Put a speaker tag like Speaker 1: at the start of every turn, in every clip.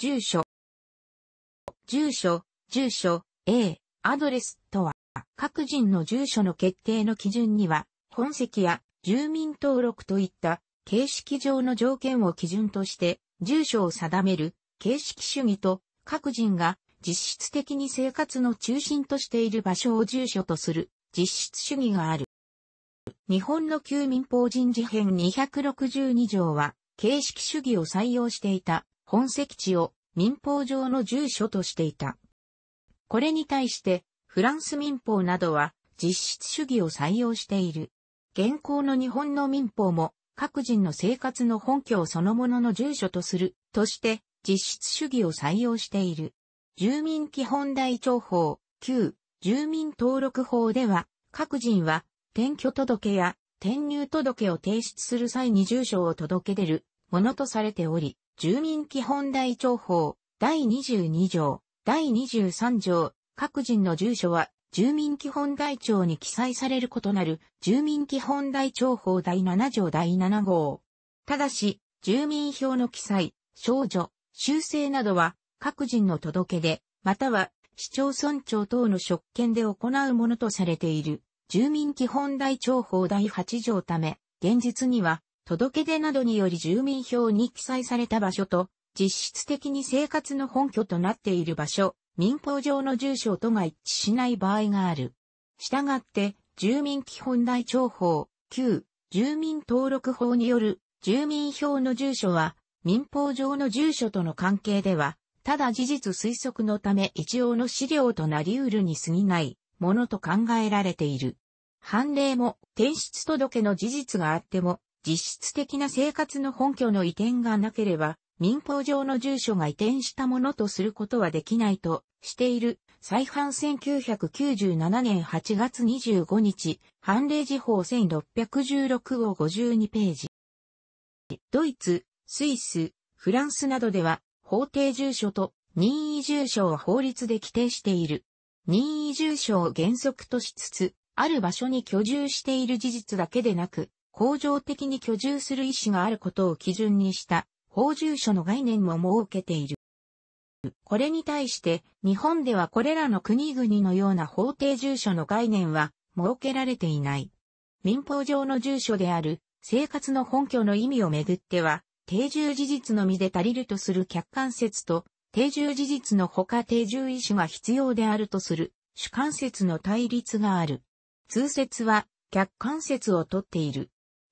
Speaker 1: 住所。住所、住所、A、アドレスとは、各人の住所の決定の基準には、本籍や住民登録といった形式上の条件を基準として、住所を定める形式主義と、各人が実質的に生活の中心としている場所を住所とする実質主義がある。日本の旧民法人事編262条は、形式主義を採用していた本籍地を民法上の住所としていた。これに対して、フランス民法などは実質主義を採用している。現行の日本の民法も各人の生活の本拠そのものの住所とするとして実質主義を採用している。住民基本台帳法、旧住民登録法では各人は転居届や転入届を提出する際に住所を届け出るものとされており、住民基本台帳法、第22条、第23条、各人の住所は、住民基本台帳に記載されることなる、住民基本台帳法第7条第7号。ただし、住民票の記載、少女、修正などは、各人の届け出、または、市町村長等の職権で行うものとされている、住民基本台帳法第8条ため、現実には、届け出などにより住民票に記載された場所と、実質的に生活の本拠となっている場所、民法上の住所とが一致しない場合がある。したがって、住民基本台帳法、旧、住民登録法による住民票の住所は、民法上の住所との関係では、ただ事実推測のため一応の資料となり得るに過ぎないものと考えられている。判例も転出届の事実があっても、実質的な生活の本拠の移転がなければ、民法上の住所が移転したものとすることはできないとしている。再犯1997年8月25日、判例時報1616号52ページ。ドイツ、スイス、フランスなどでは、法定住所と任意住所を法律で規定している。任意住所を原則としつつ、ある場所に居住している事実だけでなく、恒常的に居住する意思があることを基準にした、法住所の概念も設けている。これに対して、日本ではこれらの国々のような法定住所の概念は設けられていない。民法上の住所である生活の本拠の意味をめぐっては、定住事実のみで足りるとする客観説と、定住事実のほか定住意思が必要であるとする主観説の対立がある。通説は客観説をとっている。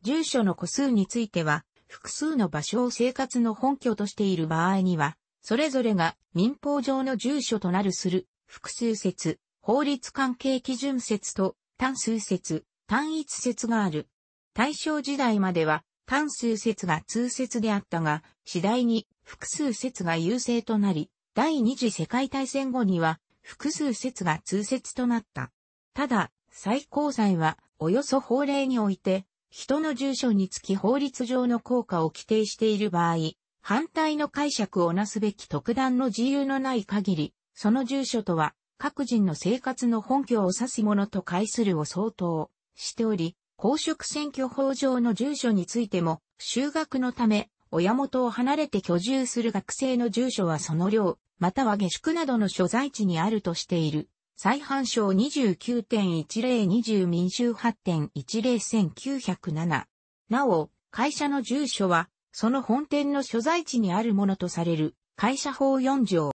Speaker 1: 住所の個数については、複数の場所を生活の本拠としている場合には、それぞれが民法上の住所となるする複数説、法律関係基準説と単数説、単一説がある。大正時代までは単数説が通説であったが、次第に複数説が優勢となり、第二次世界大戦後には複数説が通説となった。ただ、最高裁はおよそ法令において人の住所につき法律上の効果を規定している場合、反対の解釈をなすべき特段の自由のない限り、その住所とは、各人の生活の本拠を指すものと解するを相当しており、公職選挙法上の住所についても、就学のため、親元を離れて居住する学生の住所はその寮、または下宿などの所在地にあるとしている。再犯賞29.1020民衆8.101907。なお、会社の住所は、その本店の所在地にあるものとされる、会社法4条。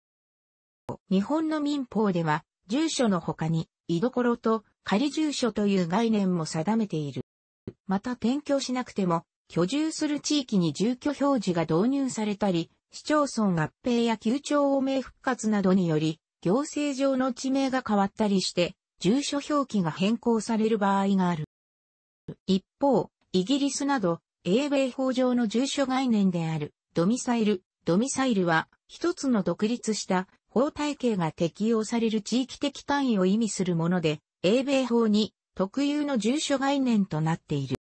Speaker 1: 日本の民法では、住所の他に、居所と仮住所という概念も定めている。また転居しなくても、居住する地域に住居表示が導入されたり、市町村合併や旧町を名復活などにより、行政上の地名が変わったりして、住所表記が変更される場合がある。一方、イギリスなど、英米法上の住所概念である、ドミサイル、ドミサイルは、一つの独立した法体系が適用される地域的単位を意味するもので、英米法に特有の住所概念となっている。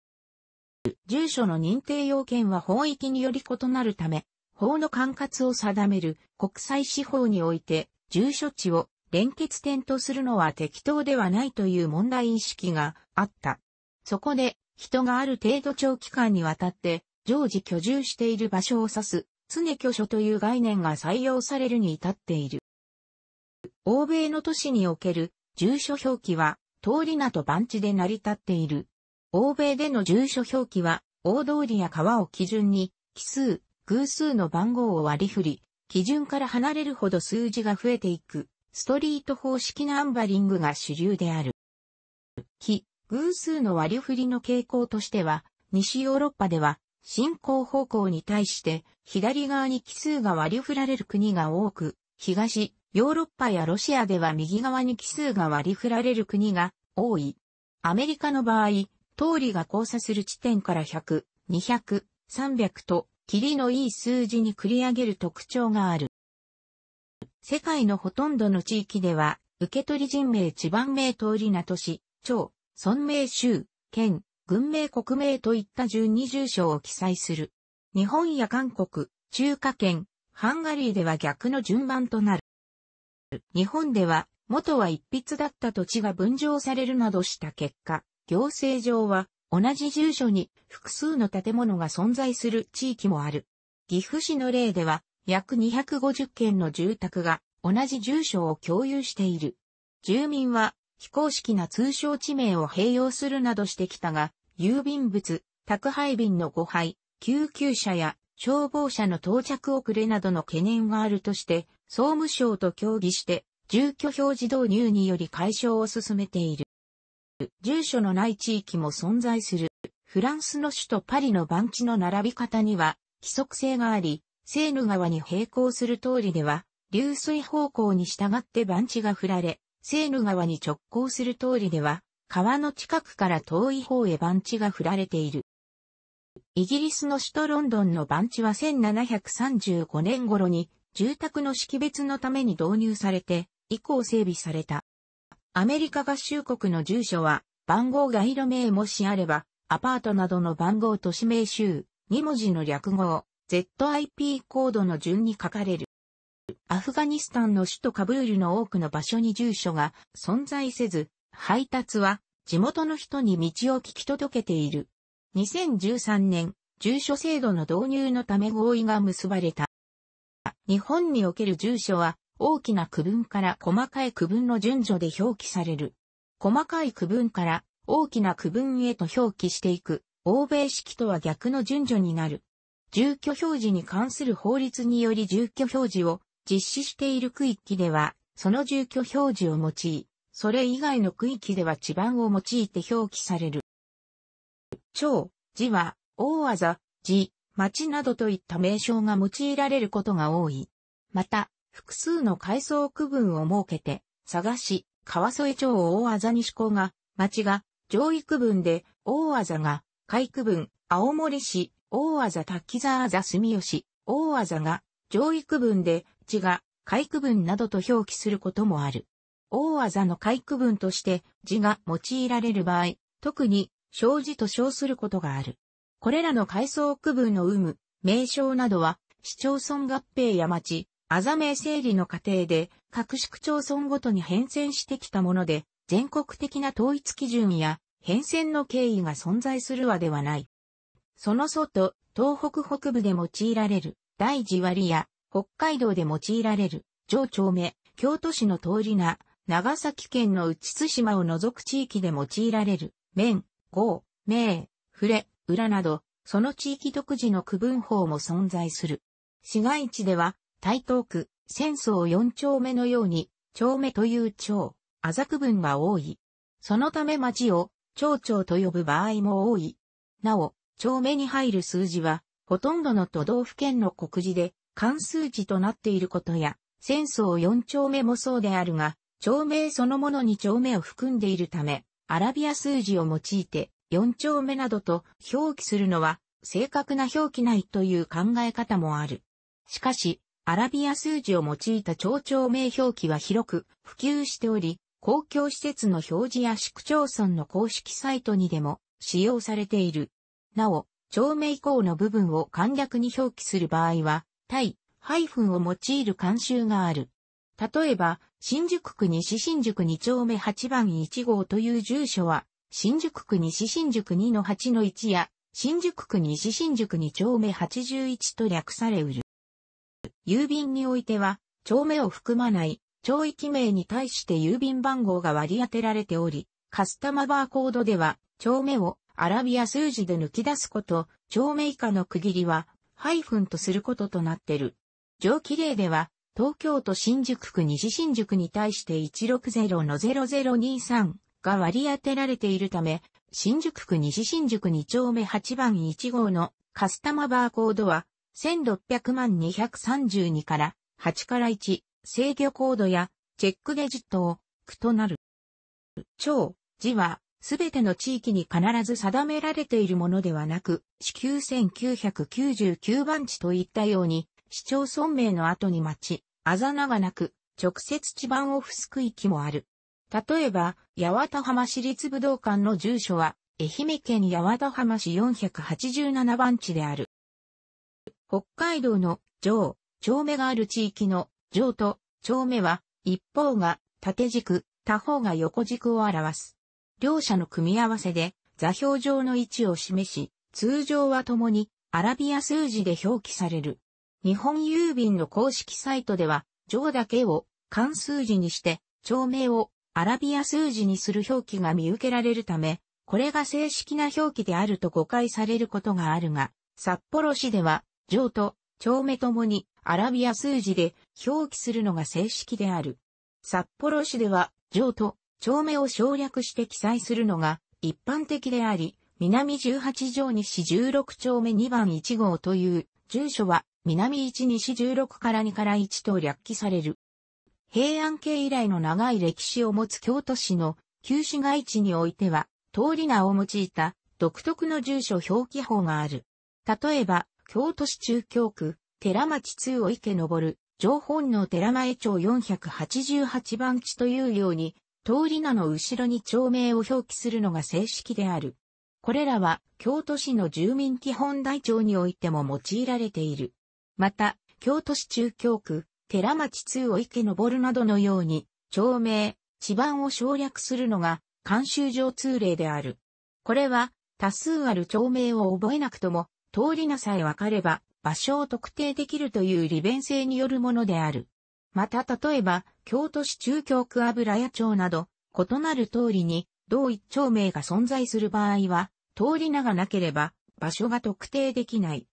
Speaker 1: 住所の認定要件は法域により異なるため、法の管轄を定める国際司法において住所地を連結点とするのは適当ではないという問題意識があった。そこで、人がある程度長期間にわたって常時居住している場所を指す常居所という概念が採用されるに至っている。欧米の都市における住所表記は通り名と番地で成り立っている。欧米での住所表記は大通りや川を基準に奇数、偶数の番号を割り振り、基準から離れるほど数字が増えていく、ストリート方式ナンバリングが主流である。非、偶数の割り振りの傾向としては、西ヨーロッパでは、進行方向に対して左側に奇数が割り振られる国が多く、東、ヨーロッパやロシアでは右側に奇数が割り振られる国が多い。アメリカの場合、通りが交差する地点から100、200、300と霧のいい数字に繰り上げる特徴がある。世界のほとんどの地域では、受取人名地番名通り名都市、町、村名州、県、軍名国名といった順に住所を記載する。日本や韓国、中華圏、ハンガリーでは逆の順番となる。日本では、元は一筆だった土地が分譲されるなどした結果、行政上は同じ住所に複数の建物が存在する地域もある。岐阜市の例では、約250軒の住宅が同じ住所を共有している。住民は非公式な通称地名を併用するなどしてきたが、郵便物、宅配便の誤配、救急車や消防車の到着遅れなどの懸念があるとして、総務省と協議して、住居表示導入により解消を進めている。住所のない地域も存在する。フランスの首都パリの番地の並び方には規則性があり、セーヌ川に並行する通りでは、流水方向に従って番地が振られ、セーヌ川に直行する通りでは、川の近くから遠い方へ番地が振られている。イギリスの首都ロンドンの番地は1735年頃に住宅の識別のために導入されて、以降整備された。アメリカ合衆国の住所は、番号が色名もしあれば、アパートなどの番号都市名集、2文字の略語、ZIP コードの順に書かれる。アフガニスタンの首都カブールの多くの場所に住所が存在せず、配達は地元の人に道を聞き届けている。2013年、住所制度の導入のため合意が結ばれた。日本における住所は大きな区分から細かい区分の順序で表記される。細かい区分から大きな区分へと表記していく、欧米式とは逆の順序になる。住居表示に関する法律により住居表示を実施している区域では、その住居表示を用い、それ以外の区域では地盤を用いて表記される。町、字は、大技、字、町などといった名称が用いられることが多い。また、複数の階層区分を設けて、佐賀市、川添町大あざ西港が、町が、上位区分で、大あざが、海区分、青森市、大あざ滝沢あざ住吉、大あざが、上位区分で、地が、海区分などと表記することもある。大あざの海区分として、字が用いられる場合、特に、小字と称することがある。これらの階層区分の有無、名称などは、市町村合併や町、あざ名整理の過程で、各市区町村ごとに変遷してきたもので、全国的な統一基準や変遷の経緯が存在するわではない。その外、東北北部で用いられる大地割や北海道で用いられる上町目、京都市の通りな、長崎県の内津島を除く地域で用いられる面、号、名、触れ、裏など、その地域独自の区分法も存在する。市街地では、台東区、戦争4丁目のように、丁目という町、あざ区分が多い。そのため町を、町長と呼ぶ場合も多い。なお、町目に入る数字は、ほとんどの都道府県の告示で、関数字となっていることや、戦争4丁目もそうであるが、町名そのものに町目を含んでいるため、アラビア数字を用いて、4丁目などと表記するのは、正確な表記ないという考え方もある。しかし、アラビア数字を用いた町長名表記は広く普及しており、公共施設の表示や市区町村の公式サイトにでも使用されている。なお、町名以降の部分を簡略に表記する場合は、対、ハイフンを用いる慣習がある。例えば、新宿区西新宿2丁目8番1号という住所は、新宿区西新宿2の8の1や、新宿区西新宿2丁目81と略されうる。郵便においては、帳目を含まない、帳域名に対して郵便番号が割り当てられており、カスタマバーコードでは、帳目をアラビア数字で抜き出すこと、帳目以下の区切りは、ハイフンとすることとなってる。上記例では、東京都新宿区西新宿に対して160の0023が割り当てられているため、新宿区西新宿2丁目8番1号のカスタマバーコードは1600万232から8から1、制御コードやチェックデジットを区となる。超、字は、すべての地域に必ず定められているものではなく、市9999番地といったように、市町村名の後に町、あざながなく、直接地盤を付す区域もある。例えば、八幡浜市立武道館の住所は、愛媛県八幡浜市487番地である。北海道の上、町目がある地域の上と町目は、一方が縦軸、他方が横軸を表す。両者の組み合わせで座標上の位置を示し、通常はともにアラビア数字で表記される。日本郵便の公式サイトでは、上だけを漢数字にして、町名をアラビア数字にする表記が見受けられるため、これが正式な表記であると誤解されることがあるが、札幌市では上と、長目ともに、アラビア数字で表記するのが正式である。札幌市では、上と、長目を省略して記載するのが一般的であり、南18条西16丁目2番1号という住所は南1西16から2から1と略記される。平安系以来の長い歴史を持つ京都市の旧市街地においては通り名を用いた独特の住所表記法がある。例えば、京都市中京区、寺町通を池登上本の寺前町488番地というように、通り名の後ろに町名を表記するのが正式である。これらは京都市の住民基本台帳においても用いられている。また、京都市中京区、寺町通を池登などのように、町名、地盤を省略するのが、慣習上通例である。これは、多数ある町名を覚えなくとも、通り名さえわかれば場所を特定できるという利便性によるものである。また例えば、京都市中京区油屋町など、異なる通りに同一町名が存在する場合は、通り名がなければ場所が特定できない。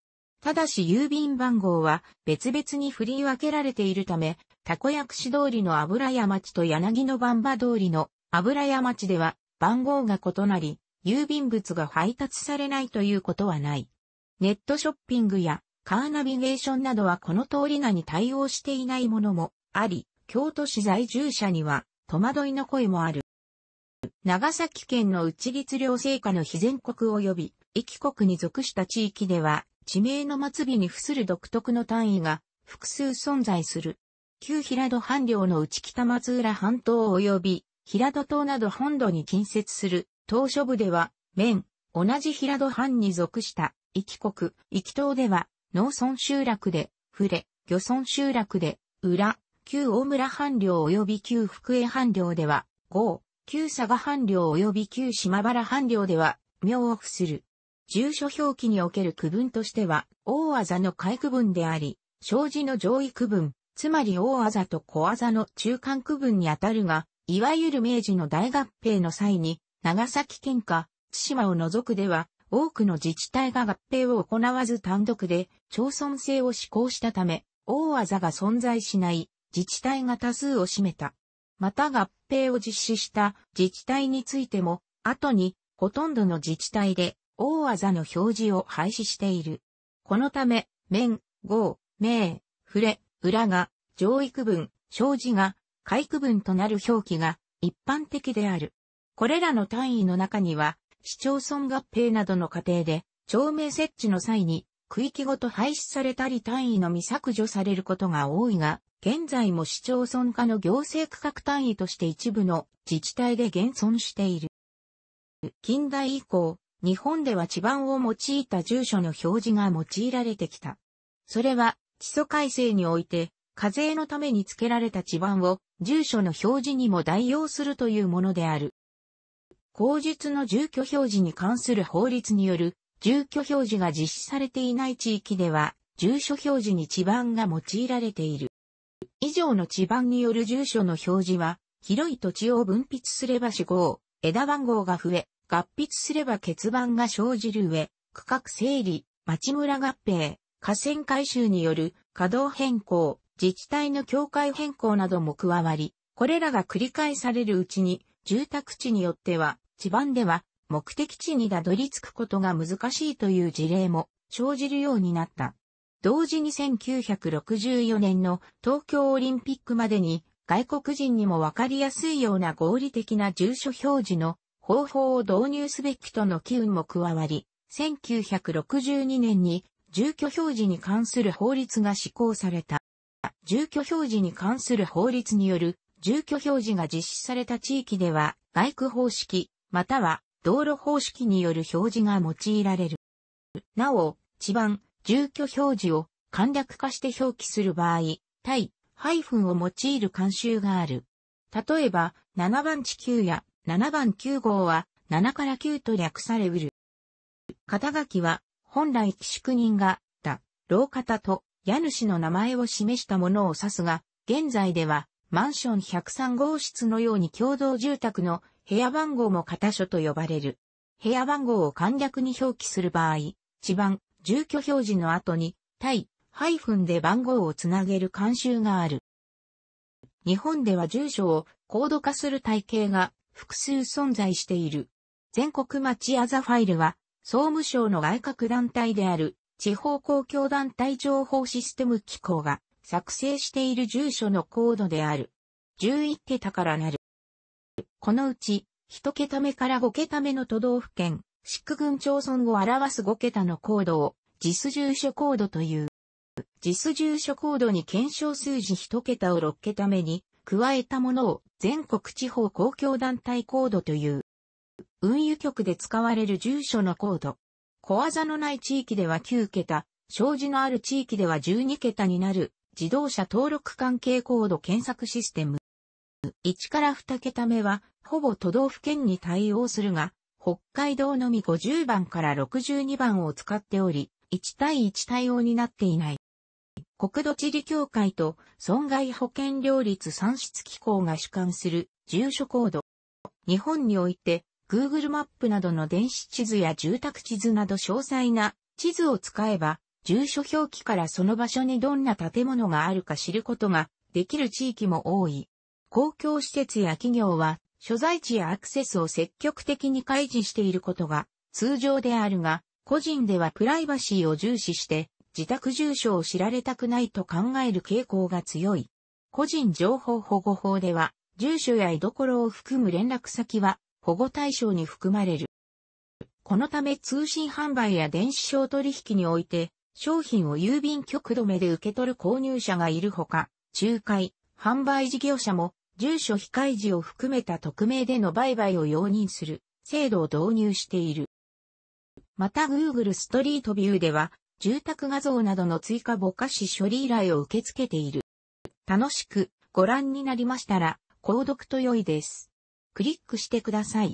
Speaker 1: ただし郵便番号は別々に振り分けられているため、たこくし通りの油屋町と柳の番場通りの油屋町では番号が異なり、郵便物が配達されないということはない。ネットショッピングやカーナビゲーションなどはこの通り名に対応していないものもあり、京都市在住者には戸惑いの声もある。長崎県の内立寮生下の非全国及び、域国に属した地域では、地名の末尾に付する独特の単位が複数存在する。旧平戸半領の内北松浦半島及び、平戸島など本土に近接する島嶼部では、面、同じ平戸藩に属した壱岐国、壱岐島では、農村集落で、触れ、漁村集落で、裏、旧大村半領及び旧福江半領では、豪、旧佐賀半領及び旧島原半領では、名を付する。住所表記における区分としては、大技の下位区分であり、障子の上位区分、つまり大技と小技の中間区分にあたるが、いわゆる明治の大合併の際に、長崎県下、津島を除くでは、多くの自治体が合併を行わず単独で町村制を施行したため、大技が存在しない自治体が多数を占めた。また合併を実施した自治体についても、後にほとんどの自治体で大技の表示を廃止している。このため、面、号、名、触れ、裏が、上位区分、障子が、下位区分となる表記が一般的である。これらの単位の中には、市町村合併などの過程で、町名設置の際に、区域ごと廃止されたり単位のみ削除されることが多いが、現在も市町村化の行政区画単位として一部の自治体で現存している。近代以降、日本では地盤を用いた住所の表示が用いられてきた。それは、基礎改正において、課税のために付けられた地盤を住所の表示にも代用するというものである。口述の住居表示に関する法律による住居表示が実施されていない地域では、住所表示に地盤が用いられている。以上の地盤による住所の表示は、広い土地を分泌すれば死号、枝番号が増え、合筆すれば欠番が生じる上、区画整理、町村合併、河川改修による稼働変更、自治体の境界変更なども加わり、これらが繰り返されるうちに、住宅地によっては、地盤では目的地にたどり着くことが難しいという事例も生じるようになった。同時に1964年の東京オリンピックまでに外国人にもわかりやすいような合理的な住所表示の方法を導入すべきとの機運も加わり、1962年に住居表示に関する法律が施行された。住居表示に関する法律による住居表示が実施された地域では、外区方式、または道路方式による表示が用いられる。なお、地盤、住居表示を簡略化して表記する場合、対、ハイフンを用いる慣習がある。例えば、7番地球や7番9号は7から9と略されうる。肩書きは、本来寄宿人が、だ、老方と、家主の名前を示したものを指すが、現在では、マンション103号室のように共同住宅の部屋番号も型書と呼ばれる。部屋番号を簡略に表記する場合、地番、住居表示の後に、対、ハイフンで番号をつなげる慣習がある。日本では住所を高度化する体系が複数存在している。全国町アザファイルは、総務省の外郭団体である地方公共団体情報システム機構が作成している住所のコードである。11桁からなる。このうち、1桁目から5桁目の都道府県、市区郡町村を表す5桁のコードを、実住所コードという。実住所コードに検証数字1桁を6桁目に、加えたものを全国地方公共団体コードという。運輸局で使われる住所のコード。小技のない地域では9桁、障子のある地域では12桁になる自動車登録関係コード検索システム。1から2桁目は、ほぼ都道府県に対応するが、北海道のみ50番から62番を使っており、1対1対応になっていない。国土地理協会と損害保険料率算出機構が主管する住所コード。日本において Google マップなどの電子地図や住宅地図など詳細な地図を使えば、住所表記からその場所にどんな建物があるか知ることができる地域も多い。公共施設や企業は、所在地やアクセスを積極的に開示していることが通常であるが、個人ではプライバシーを重視して、自宅住所を知られたくないと考える傾向が強い。個人情報保護法では、住所や居所を含む連絡先は保護対象に含まれる。このため通信販売や電子商取引において、商品を郵便局止めで受け取る購入者がいるほか、仲介、販売事業者も住所非開示を含めた匿名での売買を容認する制度を導入している。また Google ストリートビューでは、住宅画像などの追加ぼかし処理依頼を受け付けている。楽しくご覧になりましたら、購読と良いです。クリックしてください。